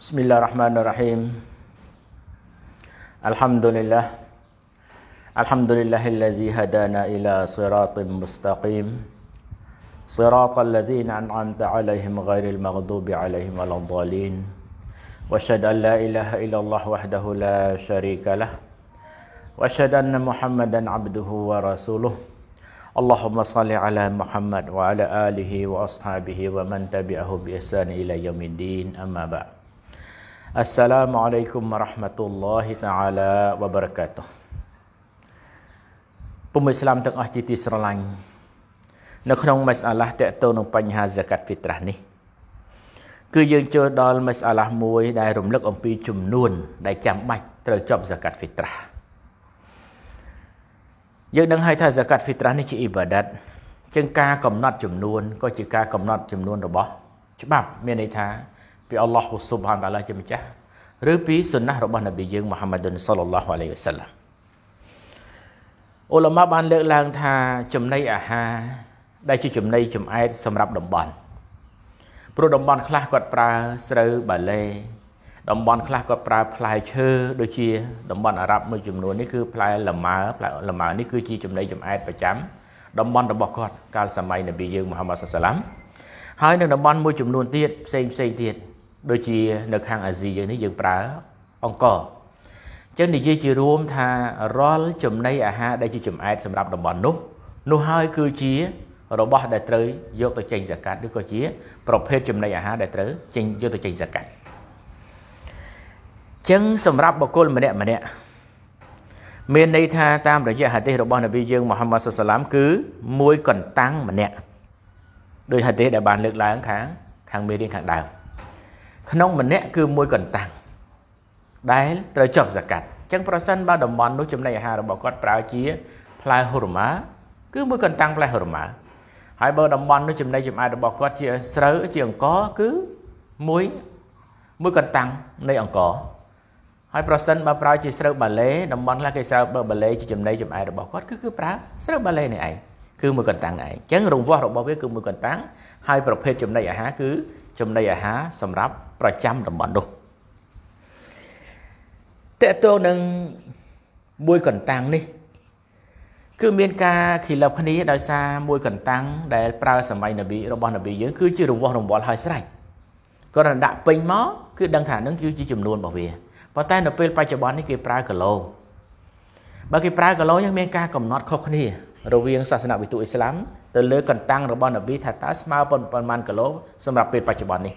بسم الله الرحمن الرحيم الحمد لله الحمد لله الذي هدانا إلى صراط مستقيم صراط الذين أنعمت عليهم غير المغضوب عليهم ولا الضالين وأشهد أن لا إله إلا الله وحده لا شريك له وأشهد أن محمدا عبده ورسوله اللهم صل على محمد وعلى آله وأصحابه ومن تبعه بإحسان إلى يوم الدين أما بعد السلام عليكم ورحمة الله تعالى وبركاته ពុំអ៊ីស្លាមទាំងអស់ជាទីស្រឡាញ់នៅក្នុងមេសាឡាស់តកតទៅនឹងបញ្ហាហ្សាកាត់ហ្វីត្រាស់នេះគឺយើងចូលដល់មេសាឡាស់មួយ ដែលរំលឹកអំពីចំនួន ដែលចាំបាច់ត្រូវចប់ហ្សាកាត់ហ្វីត្រាស់យើងដឹងហើយថាហ្សាកាត់ហ្វីត្រាស់នេះជាអ៊ីបាដាតជាងការកំណត់ចំនួនក៏ជាការកំណត់ចំនួនរបស់ច្បាប់មានន័យថាពីអល់ឡោះស៊ុបហានតាឡាជាម្ចាស់ឬពីសុណាស់របស់នប៊ីយើងមូហាម៉ាឌុនសល្លឡោះអាឡៃវសាឡាមអ៊ុលម៉ាបានលើកឡើងថាចំណីអាហារដែលជាចំណីចំអែតសម្រាប់តំបន់ព្រោះតំបន់ខ្លះគាត់ប្រើស្រូវបាលេតំបន់ខ្លះគាត់ប្រើផ្លែឈើដូចជាតំបន់អារ៉ាប់មួយចំនួននេះគឺផ្លែលម៉ើផ្លែលម៉ើនេះគឺជាចំណីចំអែតប្រចាំតំបន់របស់គាត់កាលសម័យនប៊ីយើងមូហាម៉ាត់សាឡាមហើយនៅតំបន់មួយចំនួនទៀតផ្សេងផ្សេងទៀតដូចជានៅខាងអាស៊ីយើងនេះយើងប្រើអង្គរអញ្ចឹងនិយាយជារួមថារាល់ចំណីអាហារដែលជាចំអែតសម្រាប់តំបន់នោះនោះហើយ គឺជារបស់ដែលត្រូវយកទៅចេញសកាត់ឬក៏ជាប្រភេទចំណីអាហារ ដែលត្រូវចេញយកទៅចេញសកាត់ចឹងសម្រាប់បុគ្គលម្នាក់ម្នាក់មានន័យថាតាមរយៈហាឌីសរបស់នប៊ីយើងមូហាម៉ាត់សុសឡាម គឺមួយកន្តាំងម្នាក់ដោយហាឌីសដែលបានលើកឡើងខាងខាងមេរៀនខាងដើមក្នុងម្នាក់គឺមួយកន្តាំងដែលត្រូវចប់សកាត់អញ្ចឹងប្រសិនបើតំបន់នោះចំណីអាហាររបស់គាត់ប្រើជាផ្លែហូរម៉ាគឺមួយកន្តាំងផ្លែហូរម៉ាហើយបើតំបន់នោះចំណីចំណែករបស់គាត់ជាស្រូវជាអង្គគឺមួយមួយកន្តាំងនៃអង្គហើយប្រសិនបើប្រើជាស្រូវបាឡេតំបន់ខ្លះគេស្រូវបាឡេជាចំណីចំណែករបស់គាត់គឺគឺ ប្រើស្រូវបាឡេនេះឯងគឺមួយកន្តាំងនេះឯងអញ្ចឹងរង្វាស់របស់វាគឺមួយកន្តាំងហើយប្រភេទចំណីអាហារគឺចំណីអាហារសម្រាប់ប្រចាំតំបន់នោះតកតងនឹងមួយកន្តាំងនេះគឺមានការខិលាបគ្នាដោយសារមួយកន្តាំងដែលប្រើសម័យនប៊ីរបស់នប៊ីយើងគឺជារង្វាស់រង្វល់ហើយស្រេចគាត់នឹងដាក់ពេញមកគឺដឹងថានឹងគឺជាចំនួនរបស់វាប៉ុន្តែនៅពេលបច្ចុប្បន្ននេះគេប្រើគីឡូបើគេប្រើគីឡូយើងមានការកំណត់ខុសគ្នារវាងសាសនាវិទូអ៊ីស្លាមទៅលើកន្តាំងរបស់នប៊ីថាតើស្មើប៉ុន្មានគីឡូសម្រាប់ពេលបច្ចុប្បន្ននេះ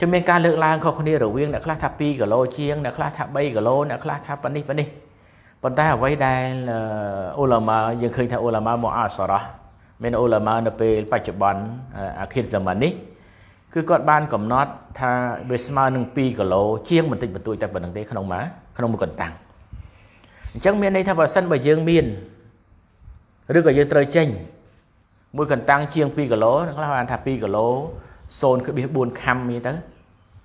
ចឹងមានការលើកឡើងខុសគ្នារវាងអ្នកខ្លះថា2គីឡូជាងអ្នកខ្លះថា3គីឡូអ្នកខ្លះថាប៉ានេះប៉ានេះប៉ុន្តែអ្វីដែលអូឡាម៉ាយើងឃើញថាអូឡាម៉ាមកអាសរ៉ាមានអូឡាម៉ានៅពេលបច្ចុប្បន្នអាខៀនសាម៉ាននេះគឺគាត់បានកំណត់ថាវាស្មើនឹង2គីឡូជាងបន្តិចបន្តួចតែប៉ុណ្្នឹងទេក្នុងមួយក្នុងមួយកន្តាំងអញ្ចឹងមានន័យថាបើសិនបើយើងមានឬក៏យើងត្រូវចេញមួយកន្តាំងជាង2គីឡូខ្លះបានថា2គីឡូ0.4ខាំមានទៅ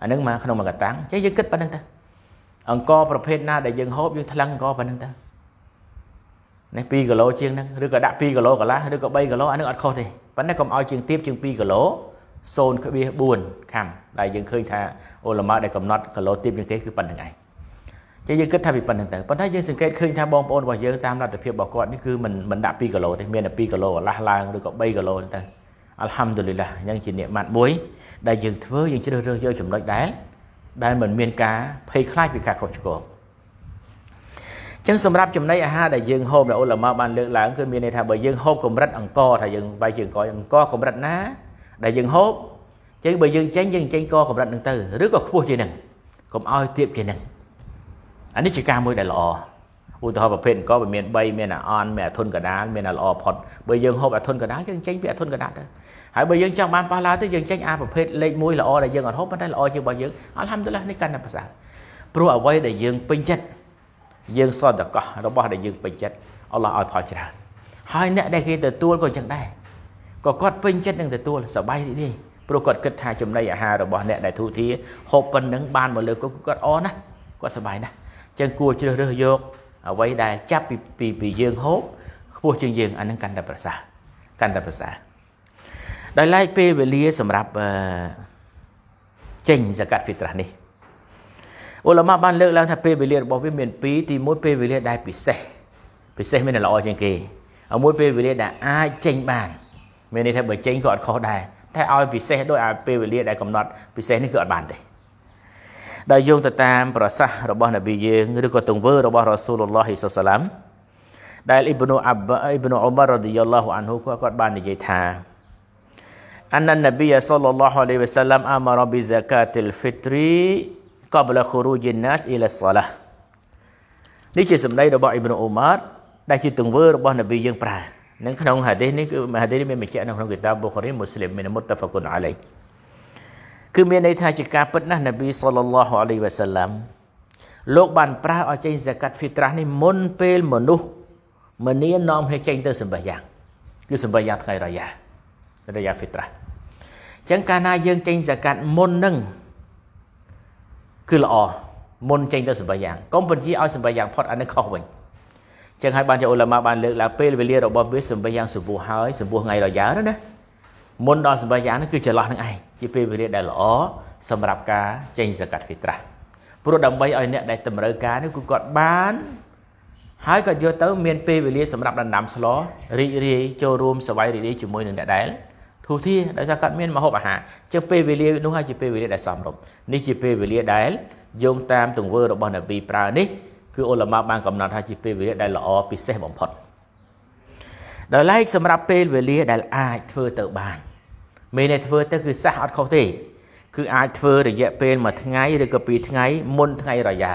អានឹងមកក្នុងមួយកតាំងចេះយើងគិតប៉ុណ្្នឹងទៅអង្គប្រភេទណាដែលយើងហូបយើងថ្លឹងអង្គប៉ុណ្្នឹងទៅនេះ2គីឡូជាងហ្នឹងឬក៏ដាក់2គីឡូកន្លះឬក៏3គីឡូអានឹងអត់ខុសទេប៉ុន្តែកុំឲ្យជាងទៀបជាង2គីឡូ0.4ខាំដែលយើងឃើញថាអូឡាម៉ាដែលកំណត់គីឡូទៀបជាងគេគឺប៉ុណ្្នឹងឯងចេះយើងគិតថាវាប៉ុណ្្នឹងទៅប៉ុន្តែយើងសង្កេតឃើញថាបងប្អូនរបស់យើងតាមលទ្ធភាពរបស់គាត់នេះគឺមិនមិនដាក់2គីឡូទេមានតែ2គីឡូកន្លះឡើងឬក៏3គីឡូទៅអល់ហាំឌុលីឡាអញ្ចឹងជានិមាត់មួយដែលយើងធ្វើយើងជ្រើសរើសយកចំណុចដែលដែលមិនមានការភ័យខ្លាចពីការខុសឆ្គងចឹងសម្រាប់ចំណីអាហារដែលយើង ហូបដែលឧលមាបានលើកឡើងគឺមានន័យថាបើយើងហូបកម្រិតអង្គថាយើងបាយជាអង្គអង្គកម្រិតណាដែលយើងហូបចឹងបើយើងចេញយើងចេញកកម្រិតនឹងទៅឬក៏ខ្ពស់ជាងនឹងកុំឲ្យទាបជាងនឹងអានេះជាការមួយដែលល្អឧទាហរណ៍ប្រភេទអង្គវាមាន3មានអាអនមានអាធុនកដាលមានអាល្អផុតបើយើងហូបអាធុនកដាលយើងចេញពីអាធុនកដាលទៅហើយបើយើងចង់បានប៉ះឡាទេយើងចេញអាប្រភេទលេខ1ល្អដែលយើងអត់ហូបប៉ុន្តែល្អជាងរបស់យើងអល់ហាំឌុលឡានេះកាន់តែប្រសើរព្រោះអ្វីដែលយើងពេញចិត្តយើងសន្តកោះរបស់ ដែលយើងពេញចិត្តអល់ឡោះឲ្យផលច្រើនហើយអ្នកដែលគេទទួលក៏អញ្ចឹងដែរក៏គាត់ពេញចិត្តនឹងទទួលសប្បាយរីករាយព្រោះគាត់គិតថាចំណីអាហាររបស់អ្នកដែលធូធា ហូបប៉ុណ្ណឹងបានមកលើគាត់គាត់អរណាស់គាត់សប្បាយណាស់អញ្ចឹងគួរជ្រើសរើសយកអ្វីដែលចាប់ពីពីយើងហូបខ្ពស់ជាងយើងអានឹងកាន់តែប្រសើរកាន់តែប្រសើរដោយឡែកពេលវេលាសម្រាប់ចេញសកតហ្វីត្រានេះអ៊ុលម៉ាបានលើកឡើងថាពេលវេលារបស់វាមាន2ទី1ពេលវេលាដែលពិសេសពិសេសមានល្អជាងគេហើយមួយពេលវេលាដែលអាចចេញ បាន មានន័យថាបើចេញក៏អត់ខុសដែរតែឲ្យពិសេសដោយឲ្យពេលវេលា ដែលកំណត់ពិសេសនេះគឺអត់បានទេដែលយោងទៅតាមប្រសាសន៍របស់នប៊ីយើងឬក៏ទង្វើរបស់រ៉ាស៊ូលឡោះហ៊ីសាឡាមដែលអ៊ីប្នូអាប់អ៊ីប្នូអ៊ុមររ៉ាឌីយ៉ាឡោះអានហ៊ូគាត់បាននិយាយថា أن النبي صلى الله عليه وسلم أمر بزكاة الفطر قبل خروج الناس إلى الصلاة នេះជាសម្ដីរបស់អ៊ីប្នូអ៊ូម៉ាតដែលជាទង្វើរបស់នប៊ីយើងប្រើនឹងក្នុងហាឌីសនេះគឺហាឌីសនេះមានបញ្ជាក់នៅក្នុងគីតាបប៊ូខារីមូស្លីមមានមុតតាហ្វាគុនអាឡៃគឺមានន័យថាជាការពិតណាស់នប៊ីសល្លឡោះអាឡៃវ៉ាសាឡាំលោកបានប្រើឲ្យចេញហ្សាកាត់ហ្វីត្រាស់នេះមុនពេលមនុស្សមនីនាំគ្នាចេញទៅសម្បះយ៉ាង គឺសម្បះយ៉ាងថ្ងៃរយ៉ារយ៉ាហ្វីត្រាអញ្ចឹងកាលណាយើងចេញសកាត់មុននឹងគឺល្អមុនចេញទៅសម្បាយ៉ាងកុំបញ្ជាឲ្យសម្បាយ៉ាងផុតអានេះខុសវិញចឹងហើយបានជាអ៊ុលម៉ាបានលើកឡើងពេលវេលា របស់វាសម្បាយ៉ាងសម្បួរហើយសម្បួរថ្ងៃរយ៉ាណាមុនដល់សម្បាយ៉ាងនេះគឺចន្លោះនឹងឯងជាពេលវេលាដែលល្អសម្រាប់ការចេញសកាត់ហ្វីត្រាព្រោះដើម្បីឲ្យអ្នកដែលតម្រូវការនេះគឺគាត់បានហើយគាត់យកទៅ មានពេលវេលាសម្រាប់ដណ្ដើមស្លរីករាយចូលរួមសប្បាយរីករាយជាមួយនឹងអ្នកដែលធូរធារដោយសារគាត់មានមហូបអាហារជាពេលវេលានោះហើយជាពេលវេលាដែលសមរម្យនេះជាពេលវេលាដែលយោងតាម ទង្វើរបស់នប៊ីប្រើនេះគឺអ៊ុលម៉ាបានកំណត់ថាជាពេលវេលាដែលល្អពិសេសបំផុតដោយឡែកសម្រាប់ពេលវេលាដែលអាចធ្វើទៅបាន មានតែធ្វើទៅគឺសះអត់ខុសទេគឺអាចធ្វើរយៈពេលមួយថ្ងៃឬក៏ពីរថ្ងៃមុនថ្ងៃរយ៉ា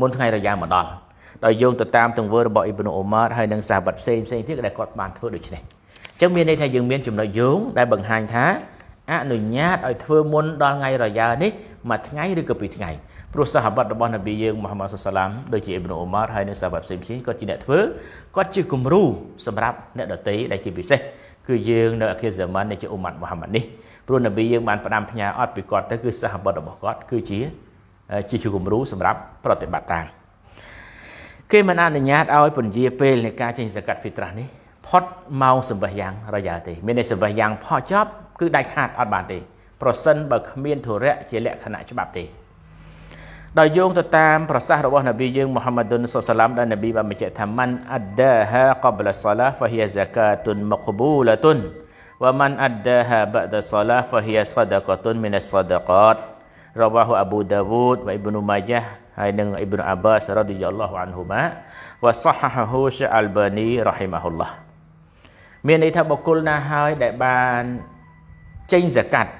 មុនថ្ងៃរយ៉ាមកដល់ដោយយោងទៅតាមទង្វើរបស់អ៊ីប្នូអ៊ូម៉ារហើយនិងសាហាបតផ្សេងផ្សេងទៀតដែលគាត់បានធ្វើដូច្នេះចឹងមានន័យថាយើងមានចំណុចយោងដែលបង្ហាញថាអនុញ្ញាតឲ្យធ្វើមុន ដល់ថ្ងៃរយ៉ានេះមួយថ្ងៃឬក៏ពីរថ្ងៃព្រោះសាហាបតរបស់នប៊ីយើងមូហាម៉ាត់សុសឡាម ដូចជាអ៊ីប្នូអូម៉ារហើយនិងសាហាបតផ្សេងៗគាត់ជាអ្នកធ្វើគាត់ជាគំរូសម្រាប់អ្នកដទៃដែលជាពិសេសគឺយើងនៅអាគិសម៉ាននៃជាអ៊ុម៉ាត់មូហាម៉ាត់នេះព្រោះនប៊ីយើងបានផ្ដាំផ្ញើអត់ពីគាត់ទៅគឺសាហាបតរបស់គាត់គឺជាជាជាគំរូសម្រាប់ប្រតិបត្តិតាមគេមិនអនុញ្ញាតឲ្យពន្យាពេលនៃការចេញសកាត់ហ្វីត្រាស់នេះផុតម៉ោងសម្បះយ៉ាង រយ៉ាទេ មានន័យសម្បះយ៉ាងផុតចប់គឺដាច់ខាតអត់បានទេប្រសិនបើគ្មានធុរៈជាលក្ខណៈច្បាប់ទេដោយយោងទៅតាម ប្រសាសន៍របស់នប៊ីយើងមូហាម៉ាឌុនសុសឡាមដែលនប៊ីបានបញ្ជាក់ថាមិនអដដាហាកបលសាឡាហ្វហ៊ីយ៉ាកាតុនមកបូឡាតុនវ៉ាមិនអដដាហាបាដសាឡាហ្វហ៊ីយ៉ាសាដកាតុនមីនសាដកាតរវ៉ាហ៊ូអាប៊ូដាវូដវ៉ៃប៊ុនម៉ាយ៉ាហើយនិងអ៊ីប្នុអាបាសរ៉ាឌីយ៉ាឡោះអានហ៊ូម៉ាវ៉ាសហាហ៊ូសអាល់បានីរ៉ហ៊ីម៉ាហ៊ុលឡាមានន័យថាបុគ្គលណាហើយដែលបានចេញសកាត់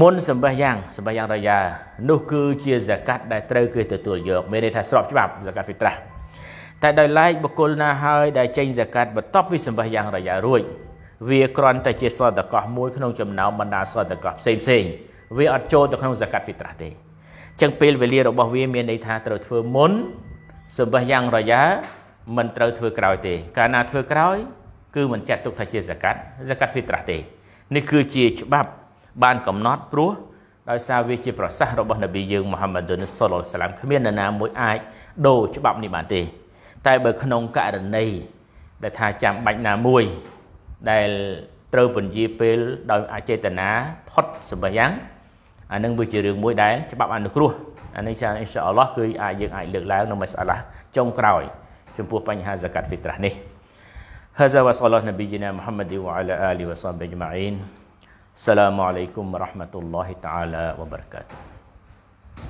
មុនសម្បះយ៉ាងសម្បះយ៉ាងរយ៉ានោះគឺជាសកាត់ដែលត្រូវគេទទួលយក មានន័យថាស្របច្បាប់សកាត់ហ្វីត្រាតែដោយឡែកបុគ្គលណាហើយដែលចេញសកាត់បន្ទាប់ពីសម្បះយ៉ាងរយ៉ារួចវាគ្រាន់តែជាសតកោះមួយក្នុងចំណោមបណ្ដាសតកោះផ្សេងផ្សេងវាអត់ចូលទៅក្នុងសកាត់ហ្វីត្រាទេចឹងពេលវេលារបស់វា មានន័យថាត្រូវធ្វើមុនសម្បះយ៉ាងរយ៉ាមិនត្រូវធ្វើក្រោយទេ កាលណាធ្វើក្រោយគឺមិនចាត់ទុកថាជាសកាត់ សកាត់វិត្រាស់ទេនេះគឺជាច្បាប់បានកំណត់ព្រោះដោយសារវាជាប្រសាសន៍របស់នប៊ីយើងមូហាម៉ាត់ឌុនសុលឡោះសាឡាមគ្មាននរណាមួយអាចដូរច្បាប់នេះបានទេ តែបើក្នុងករណីដែលថាចាំបាច់ណាមួយដែលត្រូវពន្យាពេលដោយអចេតនាផុតសម្បយ៉ាងអានឹងវាជារឿងមួយដែលច្បាប់អនុគ្រោះអានេះជាអ៊ីនសាអល់ឡោះគឺអាចយើងអាចលើកឡើងនៅមសាឡាចុងក្រោយ jumpa panjang zakat fitrah ni hadza wa sallallahu nabiyyina muhammadi wa ala alihi wa sahbihi ajma'in assalamualaikum warahmatullahi taala wabarakatuh